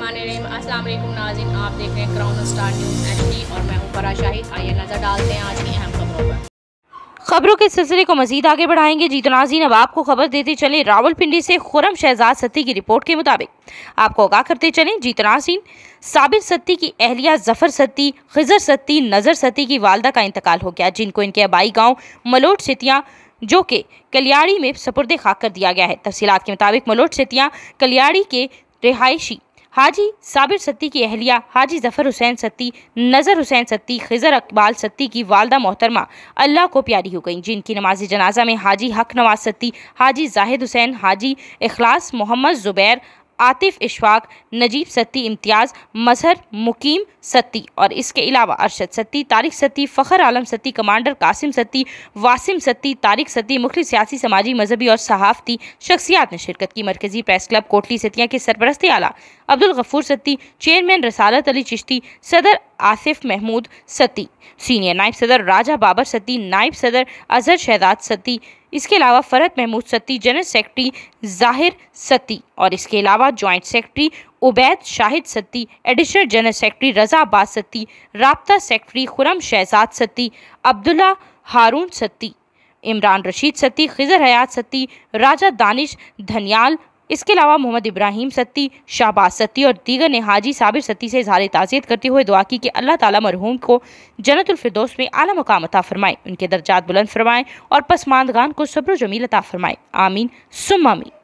रहीम अस्सलाम वालेकुम नाजिन आप देख रहे हैं क्राउन स्टार न्यूज़ एचडी और मैं हूं फरा शाहिद आइए नज़र डालते हैं आज की अहम खबरों पर खबरों के सिलसिले को मजीद आगे बढ़ाएंगे जी तो नाजीन अब आपको खबर देते चले रावलपिंडी से खुरम शहजाद सत्ती की रिपोर्ट के मुताबिक आपको आगाह करते चले जी तो नाजीन साबिर सत्ती की अहलिया जफर सत्ती खजर सत्ती नज़र सत्ती की वालदा का इंतकाल हो गया जिनको इनके अबाई गाँव मलोट सितिया जो कि कल्याड़ी में सपुरदे खाक कर दिया गया है तफसीत के मुताबिक मलोट सितिया कल्याड़ी के रिहायशी हाजी साबिर सत्ती की अहलिया हाजी जफ़र हुसैन सत्ती नज़र हुसैन सत्ती खजर अकबाल सत्ती की वालदा मोहतरमा अल्लाह को प्यारी हो गई जिनकी नमाज जनाजा में हाजी हक नवाज सत्ती हाजी जाहिद हुसैन हाजी अखलास मोहम्मद ज़ुबैर आतिफ इशफाक नजीब सत्ती इम्तियाज़ मजहर मुकीम सत्ती और इसके अलावा अरशद सत्ती तारिक सत्ती फ़खर आलम सत्ती कमांडर कासिम सत्ती वासिम सत्ती तारिक सत्ती मुख्य सियासी समाजी मजहबी और सहाफ़ती शख्सियात ने शिरकत की मरकज़ी प्रेस क्लब कोटली सतिया के सरपरस्ती आला अब्दुल गफूर सत्ती चेयरमैन रसालत अली चिश्ती सदर आसिफ महमूद सत्ती सीनियर नायब सदर राजा बाबर सत्ती नायब सदर अजहर शहजाद सत्ती इसके अलावा फ़रत महमूद सत्ती जनरल सेक्रेटरी जाहिर सत्ती और इसके अलावा joint secretary Ubaid Shahid Satti additional general secretary Raza Abbas Satti रबता सेक्रेटरी खुरम शहजाद सत्ती अब्दुल्ला हारून सत्ती इमरान रशीद सत्ती खिजर हयात सत्ती राजा दानिश धनियाल इसके अलावा मोहम्मद इब्राहिम सत्ती शाहबाज सत्ती और दीगर ने हाजी साबिर सत्ती से इजहार ताज़ियत करते हुए दुआ की कि अल्लाह ताला मरहूम को जन्नतफरदोस में आला मकाम अता फरमाएं उनके दर्जात बुलंद फरमाएं और पसमानदगान को सब्र जमील अता फरमाएं आमीन सुम आमीन